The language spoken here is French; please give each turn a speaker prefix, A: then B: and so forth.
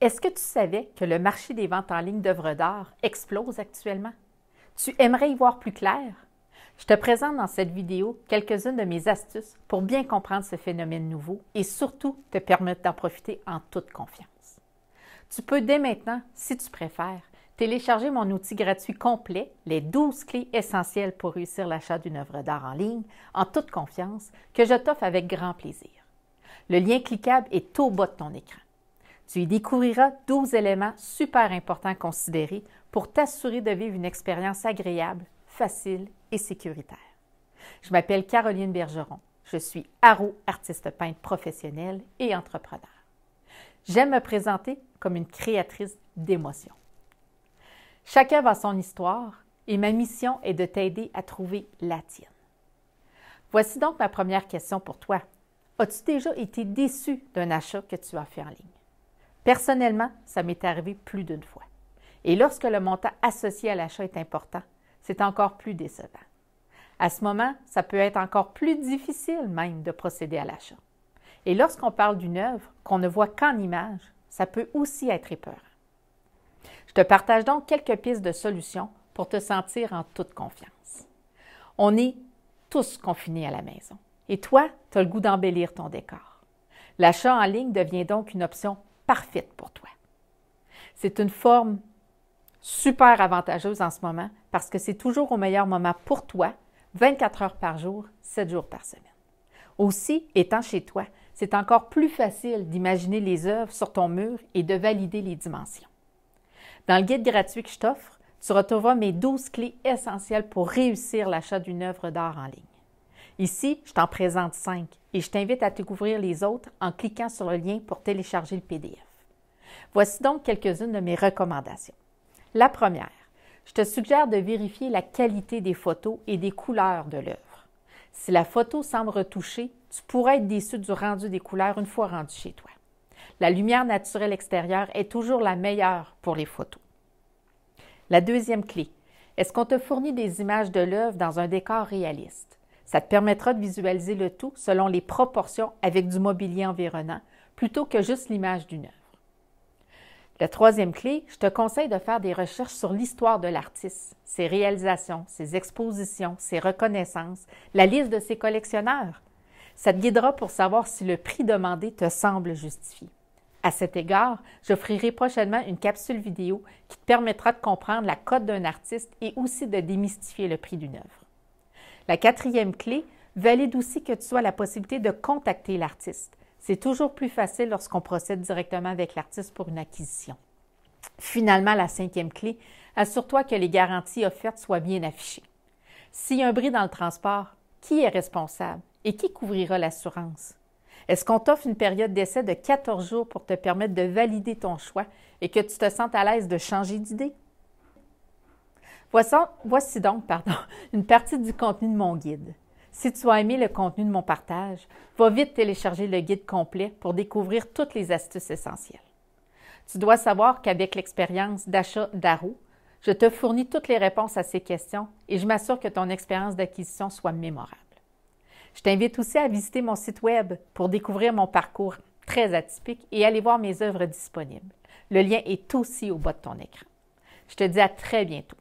A: Est-ce que tu savais que le marché des ventes en ligne d'œuvres d'art explose actuellement? Tu aimerais y voir plus clair? Je te présente dans cette vidéo quelques-unes de mes astuces pour bien comprendre ce phénomène nouveau et surtout te permettre d'en profiter en toute confiance. Tu peux dès maintenant, si tu préfères, télécharger mon outil gratuit complet, les 12 clés essentielles pour réussir l'achat d'une œuvre d'art en ligne, en toute confiance, que je t'offre avec grand plaisir. Le lien cliquable est au bas de ton écran. Tu y découvriras 12 éléments super importants à considérer pour t'assurer de vivre une expérience agréable, facile et sécuritaire. Je m'appelle Caroline Bergeron. Je suis haro artiste peintre professionnel et entrepreneur. J'aime me présenter comme une créatrice d'émotions. Chacun va son histoire et ma mission est de t'aider à trouver la tienne. Voici donc ma première question pour toi. As-tu déjà été déçu d'un achat que tu as fait en ligne? Personnellement, ça m'est arrivé plus d'une fois. Et lorsque le montant associé à l'achat est important, c'est encore plus décevant. À ce moment, ça peut être encore plus difficile même de procéder à l'achat. Et lorsqu'on parle d'une œuvre qu'on ne voit qu'en image, ça peut aussi être épeurant. Je te partage donc quelques pistes de solutions pour te sentir en toute confiance. On est tous confinés à la maison. Et toi, tu as le goût d'embellir ton décor. L'achat en ligne devient donc une option parfaite pour toi. C'est une forme super avantageuse en ce moment parce que c'est toujours au meilleur moment pour toi, 24 heures par jour, 7 jours par semaine. Aussi, étant chez toi, c'est encore plus facile d'imaginer les œuvres sur ton mur et de valider les dimensions. Dans le guide gratuit que je t'offre, tu retrouveras mes 12 clés essentielles pour réussir l'achat d'une œuvre d'art en ligne. Ici, je t'en présente cinq et je t'invite à découvrir les autres en cliquant sur le lien pour télécharger le PDF. Voici donc quelques-unes de mes recommandations. La première, je te suggère de vérifier la qualité des photos et des couleurs de l'œuvre. Si la photo semble retouchée, tu pourrais être déçu du rendu des couleurs une fois rendu chez toi. La lumière naturelle extérieure est toujours la meilleure pour les photos. La deuxième clé, est-ce qu'on te fournit des images de l'œuvre dans un décor réaliste? Ça te permettra de visualiser le tout selon les proportions avec du mobilier environnant, plutôt que juste l'image d'une œuvre. La troisième clé, je te conseille de faire des recherches sur l'histoire de l'artiste, ses réalisations, ses expositions, ses reconnaissances, la liste de ses collectionneurs. Ça te guidera pour savoir si le prix demandé te semble justifié. À cet égard, j'offrirai prochainement une capsule vidéo qui te permettra de comprendre la cote d'un artiste et aussi de démystifier le prix d'une œuvre. La quatrième clé valide aussi que tu sois la possibilité de contacter l'artiste. C'est toujours plus facile lorsqu'on procède directement avec l'artiste pour une acquisition. Finalement, la cinquième clé, assure-toi que les garanties offertes soient bien affichées. S'il y a un bris dans le transport, qui est responsable et qui couvrira l'assurance? Est-ce qu'on t'offre une période d'essai de 14 jours pour te permettre de valider ton choix et que tu te sentes à l'aise de changer d'idée? Voici donc pardon, une partie du contenu de mon guide. Si tu as aimé le contenu de mon partage, va vite télécharger le guide complet pour découvrir toutes les astuces essentielles. Tu dois savoir qu'avec l'expérience d'achat d'Arou, je te fournis toutes les réponses à ces questions et je m'assure que ton expérience d'acquisition soit mémorable. Je t'invite aussi à visiter mon site Web pour découvrir mon parcours très atypique et aller voir mes œuvres disponibles. Le lien est aussi au bas de ton écran. Je te dis à très bientôt.